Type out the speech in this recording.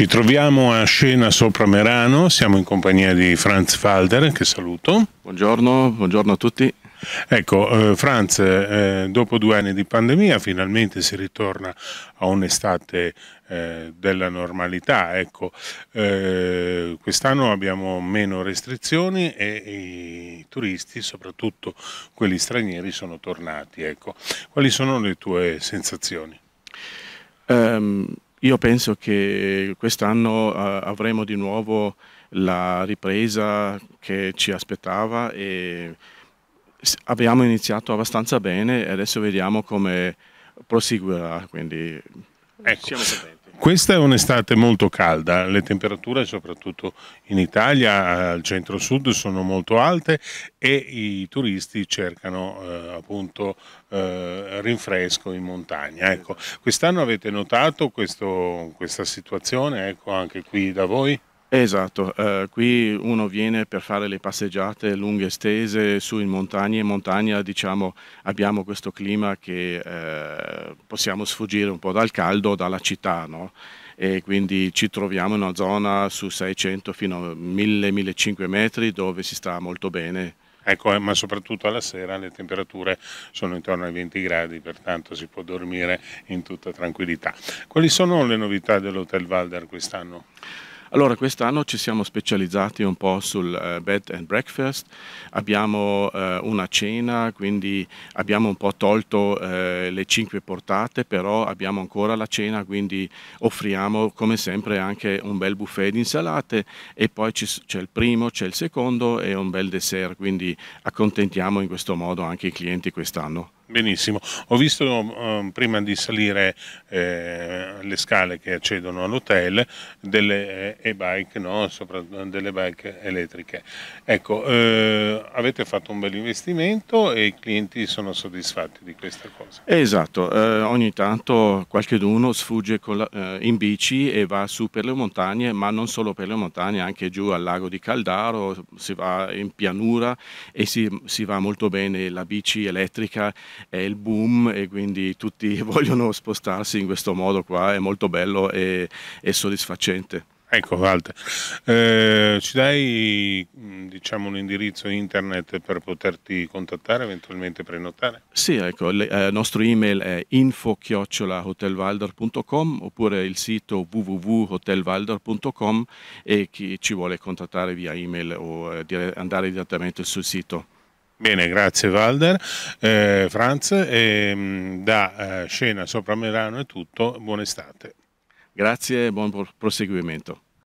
Ci troviamo a Scena sopra Merano, siamo in compagnia di Franz Falder, che saluto. Buongiorno, buongiorno a tutti. Ecco, eh, Franz, eh, dopo due anni di pandemia finalmente si ritorna a un'estate eh, della normalità. Ecco, eh, quest'anno abbiamo meno restrizioni e, e, i turisti, soprattutto quelli stranieri, sono tornati. Ecco. Quali sono le tue sensazioni? Um io penso che quest'anno eh, avremo di nuovo la ripresa che ci aspettava e abbiamo iniziato abbastanza bene e adesso vediamo come proseguirà. Quindi, ecco. Siamo contenti. Questa è un'estate molto calda, le temperature soprattutto in Italia, al centro-sud, sono molto alte e i turisti cercano eh, appunto eh, rinfresco in montagna. Ecco, Quest'anno avete notato questo, questa situazione ecco, anche qui da voi? Esatto, eh, qui uno viene per fare le passeggiate lunghe e stese su in montagna, in montagna diciamo, abbiamo questo clima che eh, possiamo sfuggire un po' dal caldo, dalla città no? e quindi ci troviamo in una zona su 600 fino a 1000-1500 metri dove si sta molto bene. Ecco, eh, ma soprattutto alla sera le temperature sono intorno ai 20 gradi, pertanto si può dormire in tutta tranquillità. Quali sono le novità dell'Hotel Valder quest'anno? Allora, quest'anno ci siamo specializzati un po' sul uh, bed and breakfast, abbiamo uh, una cena, quindi abbiamo un po' tolto uh, le cinque portate, però abbiamo ancora la cena, quindi offriamo come sempre anche un bel buffet di insalate e poi c'è il primo, c'è il secondo e un bel dessert, quindi accontentiamo in questo modo anche i clienti quest'anno. Benissimo, ho visto um, prima di salire eh, le scale che accedono all'hotel delle e-bike, eh, no? delle bike elettriche. Ecco, eh, avete fatto un bel investimento e i clienti sono soddisfatti di questa cosa. Esatto, eh, ogni tanto qualche d'uno sfugge la, eh, in bici e va su per le montagne, ma non solo per le montagne, anche giù al lago di Caldaro, si va in pianura e si, si va molto bene la bici elettrica è il boom e quindi tutti vogliono spostarsi in questo modo qua, è molto bello e, e soddisfacente. Ecco Walter, eh, ci dai mm, diciamo, un indirizzo internet per poterti contattare, eventualmente prenotare? Sì, ecco, eh, il eh, nostro email è info-hotelvaldor.com oppure il sito www.hotelvaldor.com e chi ci vuole contattare via email o eh, andare direttamente sul sito. Bene, grazie Valder. Eh, Franz, ehm, da eh, Scena sopra Milano è tutto, buon estate. Grazie e buon proseguimento.